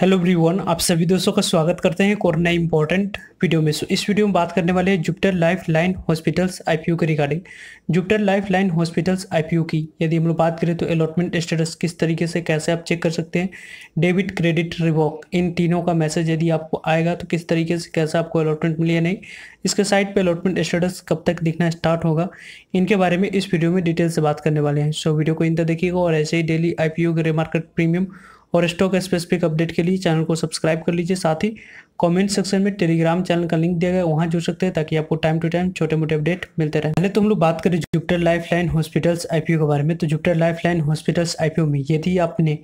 hello everyone आप सभी दोस्तों का स्वागत करते हैं कोरोना इंपॉर्टेंट वीडियो में सो इस वीडियो में बात करने वाले हैं Jupiter life line hospitals IPO के regarding Jupiter life line hospitals IPO की यदि हम लोग बात करें तो अलॉटमेंट स्टेटस किस तरीके से कैसे आप चेक कर सकते हैं डेबिट क्रेडिट रिवॉक इन तीनों का मैसेज यदि आपको आएगा तो किस तरीके से कैसे आपको अलॉटमेंट मिली या नहीं इसके साइट पर अलॉटमेंट स्टेटस कब तक दिखना स्टार्ट होगा इनके बारे में इस वीडियो में डिटेल से बात करने वाले हैं सो वीडियो को इन तक देखिएगा और ऐसे ही डेली आई यू रे मार्केट प्रीमियम और स्टॉक स्पेसिफिक अपडेट के लिए चैनल को सब्सक्राइब कर लीजिए साथ ही कमेंट सेक्शन में टेलीग्राम चैनल का लिंक दिया गया वहाँ जुड़ सकते हैं ताकि आपको टाइम टू टाइम छोटे मोटे अपडेट मिलते रहे पहले तो हम लोग बात करें Jupiter life line hospitals IPO के बारे में तो Jupiter life line hospitals IPO में यदि आपने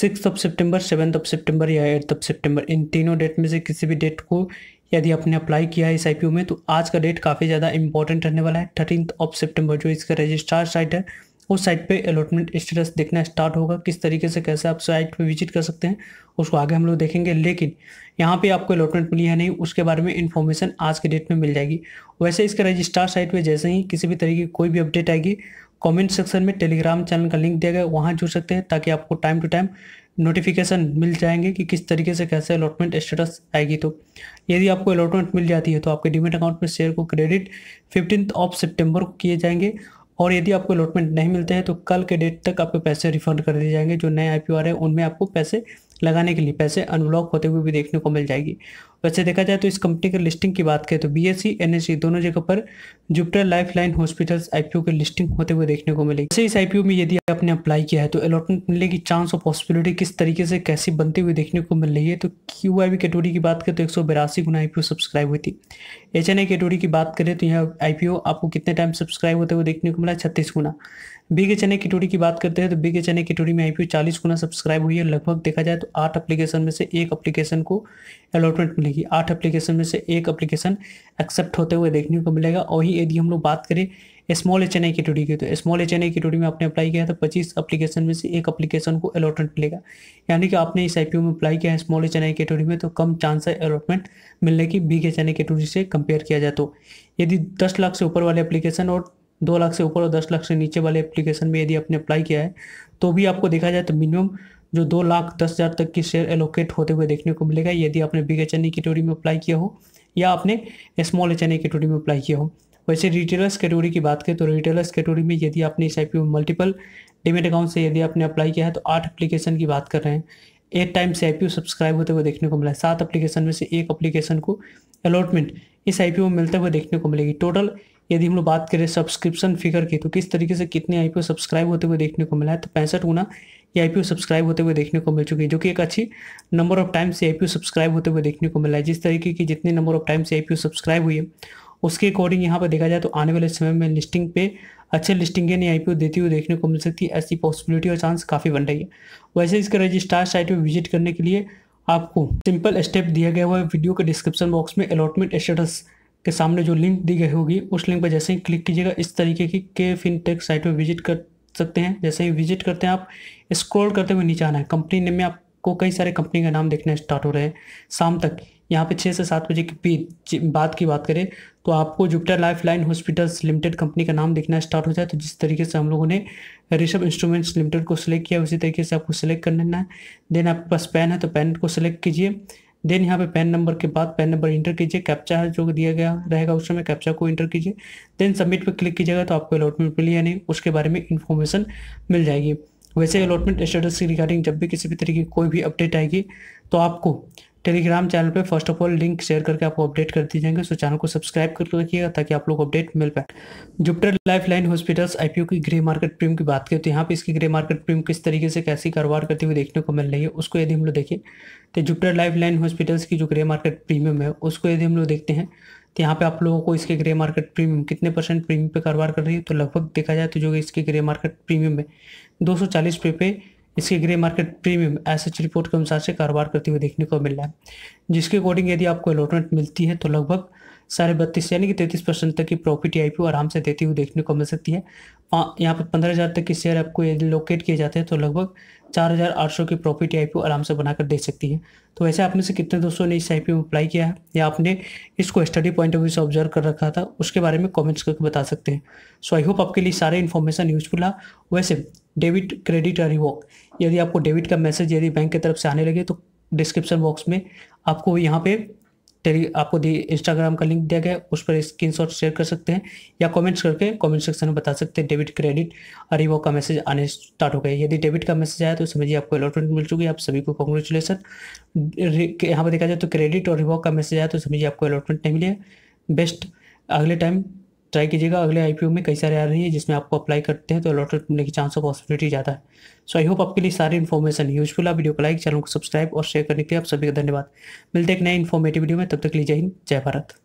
six of September seventh of September या एट्थ ऑफ सेप्टेम्बर इन तीनों डेट में से किसी भी डेट को यदि आपने अप्लाई किया है इस आईपीओ में तो आज का डेट काफ़ी ज़्यादा इंपॉर्टेंट रहने वाला है थर्टीन ऑफ सेप्टेम्बर जो इसका रजिस्ट्रार साइट है उस साइट पे अलॉटमेंट स्टेटस देखना स्टार्ट होगा किस तरीके से कैसे आप साइट पे विजिट कर सकते हैं उसको आगे हम लोग देखेंगे लेकिन यहाँ पे आपको अलॉटमेंट मिली है नहीं उसके बारे में इन्फॉर्मेशन आज के डेट में मिल जाएगी वैसे इसके रजिस्ट्रार साइट पर जैसे ही किसी भी तरीके की कोई भी अपडेट आएगी कॉमेंट सेक्शन में टेलीग्राम चैनल का लिंक दिया गया वहाँ जुड़ सकते हैं ताकि आपको टाइम टू टाइम नोटिफिकेशन मिल जाएंगे कि किस तरीके से कैसे अलॉटमेंट स्टेटस आएगी तो यदि आपको अलॉटमेंट मिल जाती है तो आपके डिमेट अकाउंट में शेयर को क्रेडिट फिफ्टीन ऑफ सितंबर को किए जाएंगे और यदि आपको अलॉटमेंट नहीं मिलते हैं तो कल के डेट तक आपके पैसे रिफंड कर दिए जाएंगे जो नए आई है उनमें आपको पैसे लगाने के लिए पैसे अनब्लॉक होते हुए भी देखने को मिल जाएगी वैसे देखा जाए तो इस कंपनी के लिस्टिंग की बात करें तो बी एस दोनों जगह पर Jupiter life line hospitals IPO के लिस्टिंग होते हुए देखने को मिलेगी इस आईपीओ में यदि आपने अप्लाई किया है तो अलॉटमेंट मिलने की चांस ऑफ पॉसिबिलिटी किस तरीके से कैसी बनती हुई देखने को मिल रही है तो क्यू आई कैटेगरी की बात करें तो एक सौ बिरासी गुना आई सब्सक्राइब हुई थी एच एन आई कैटेगरी की बात करें तो यहाँ आई आपको कितने टाइम सब्सक्राइब होते हुए देखने को मिला छत्तीस गुना बिग चने की कटोरी की बात करते हैं तो बिग चने की टोड़ी में आई पी चालीस गुना सब्सक्राइब हुई है लगभग देखा जाए तो आठ एप्लीकेशन में से एक एप्लीकेशन को अलॉटमेंट मिलेगी आठ एप्लीकेशन में से एक एप्लीकेशन एक्सेप्ट होते हुए देखने को मिलेगा और ही यदि हम लोग बात करें स्मॉल एच एन आई टोड़ी की तो स्मॉल एच एन आई की टोड़ी में आपने अप्लाई किया है तो पच्चीस अपलीकेशन में से एक अपलीकेशन को अलॉटमेंट मिलेगा यानी कि आपने इस आई पी ओ में अप्लाई किया है small H N I category में तो कम चांस है अलॉटमेंट मिलने की बिग एच एन आई से कंपेयर किया जाए तो यदि दस लाख से ऊपर वाले एप्लीकेशन और दो लाख से ऊपर और दस लाख से नीचे वाले एप्लीकेशन में यदि आपने अप्लाई किया है तो भी आपको देखा जाए तो मिनिमम जो दो लाख दस हज़ार तक की शेयर एलोकेट होते हुए देखने को मिलेगा यदि आपने बिग एच कैटोरी में अप्लाई किया हो या आपने स्मॉल एच एन कैटोरी में अप्लाई किया हो वैसे रिटेलर्स कैटोरी की बात करें तो रिटेलर्स कैटोरी में यदि आपने इस आई में मल्टीपल डिमेट अकाउंट से यदि आपने अप्लाई किया है तो आठ एप्लीकेशन की बात कर रहे हैं एट टाइम से आई सब्सक्राइब होते हुए देखने को मिला है सात एप्लीकेशन में से एक एप्लीकेशन को अलॉटमेंट इस आई में मिलते हुए देखने को मिलेगी टोटल यदि हम लोग बात करें सब्सक्रिप्शन फिगर की तो किस तरीके से कितने आईपीओ सब्सक्राइब होते हुए देखने को मिला है तो पैंसठ गुना ये आईपीओ सब्सक्राइब होते हुए देखने को मिल चुकी है जो कि एक अच्छी नंबर ऑफ टाइम्स से आईपीओ सब्सक्राइब होते हुए देखने को मिला है जिस तरीके की जितने नंबर ऑफ टाइम्स से आईपीओ सब्सक्राइब हुई है उसके अकॉर्डिंग यहाँ पर देखा जाए तो आने वाले समय में लिस्टिंग पे अच्छे लिस्टिंग यानी आई देती हुई देखने को मिल सकती है ऐसी पॉसिबिलिटी और चांस काफ़ी बन रही है वैसे इसके रजिस्ट्रार साइट पर विजिट करने के लिए आपको सिंपल स्टेप दिया गया हुआ है वीडियो के डिस्क्रिप्शन बॉक्स में अलॉटमेंट स्टेटस के सामने जो लिंक दी गई होगी उस लिंक पर जैसे ही क्लिक कीजिएगा इस तरीके की के फिनटेक साइट पर विजिट कर सकते हैं जैसे ही विजिट करते हैं आप स्क्रॉल करते हुए नीचे आना है कंपनी नेम में आपको कई सारे कंपनी का नाम देखना स्टार्ट हो रहे हैं शाम तक यहाँ पे छः से सात बजे के बीच बात की बात करें तो आपको Jupiter life line hospitals limited company का नाम देखना स्टार्ट हो जाए तो जिस तरीके से हम लोगों ने ऋषभ इंस्ट्रूमेंट्स लिमिटेड को सिलेक्ट किया उसी तरीके से आपको सिलेक्ट कर लेना है देन आपके पास पेन है तो पेन को सिलेक्ट कीजिए देन यहाँ पे पैन नंबर के बाद पैन नंबर इंटर कीजिए कैप्चा है जो दिया गया रहेगा उस समय कैप्चा को इंटर कीजिए देन सबमिट पर क्लिक कीजिएगा तो आपको अलॉटमेंट मिली या नहीं उसके बारे में इन्फॉर्मेशन मिल जाएगी वैसे अलॉटमेंट स्टेटस की रिगार्डिंग जब भी किसी भी तरीके की कोई भी अपडेट आएगी तो आपको टेलीग्राम चैनल पे first of all link share करके आपको अपडेट कर दी जाएंगे सो चैनल को सब्सक्राइब करके रखिएगा ताकि आप लोग अपडेट मिल पाए Jupiter life line hospitals IPO की ग्रे मार्केट प्रीम की बात करें तो यहाँ पे इसकी ग्रे मार्केट प्रीम किस तरीके से कैसी कारोबार करते हुए देखने को मिल रही है उसको यदि हम लोग देखें तो जुपिटर लाइफ लाइन हॉस्पिटल्स की जो ग्रे मार्केट प्रीमियम है उसको यदि हम लोग देखते हैं तो यहाँ पे आप लोगों को इसके ग्रे मार्केट प्रीमियम कितने परसेंट प्रीमियम पे कारोबार कर रही है तो लगभग देखा जाए तो जो इसके ग्रे मार्केट प्रीमियम है चालीस पे पे इसके ग्रे मार्केट प्रीमियम एसएच रिपोर्ट के अनुसार से कारोबार करते हुए देखने को मिल रहा है जिसके अकॉर्डिंग यदि आपको अलॉटमेंट मिलती है तो लगभग साढ़े बत्तीस यानी कि तैंतीस परसेंट तक की प्रॉफिट आई आराम से देती हुई देखने को मिल सकती है यहाँ पर पंद्रह हज़ार तक के शेयर आपको यदि लोकेट किए जाते हैं तो लगभग चार हज़ार आठ सौ की प्रॉफिट आई आराम से बनाकर दे सकती है तो वैसे आप में से कितने दोस्तों ने इस आई में अप्लाई किया है या आपने इसको स्टडी पॉइंट ऑफ व्यू से ऑब्जर्व कर रखा था उसके बारे में कॉमेंट्स करके बता सकते हैं सो आई होप आपके लिए सारे इन्फॉर्मेशन यूजफुल है वैसे डेबिट क्रेडिट या रिवॉक यदि आपको डेबिट का मैसेज यदि बैंक की तरफ से आने लगे तो डिस्क्रिप्शन बॉक्स में आपको यहाँ पे टेली आपको इंस्टाग्राम का लिंक दिया गया उस पर स्क्रीन शॉट शेयर कर सकते हैं या कमेंट्स करके कमेंट सेक्शन में बता सकते हैं डेबिट क्रेडिट और रिवॉक का मैसेज आने स्टार्ट हो गया यदि डेबिट का मैसेज आया तो समझिए आपको अलॉटमेंट मिल चुकी है आप सभी को कॉन्ग्रेचुलेसन यहाँ पर देखा जाए तो क्रेडिट और रिवॉक का मैसेज आया तो समझिए आपको अलॉटमेंट नहीं मिले बेस्ट अगले टाइम ट्राई कीजिएगा अगले आई में कई सारे आ रही है जिसमें आपको अप्लाई करते हैं तो अलॉटेड मिलने की चांस ऑफ पॉसिबिलिटी ज़्यादा है सो आई होप आपके लिए सारी इन्फॉर्मेशन यूजफुल वीडियो को लाइक चैनल को सब्सक्राइब और शेयर करने के लिए आप सभी का धन्यवाद मिलते हैं एक नए इन्फॉर्मेटिव वीडियो में तब तक लीजिए हिंद जय भारत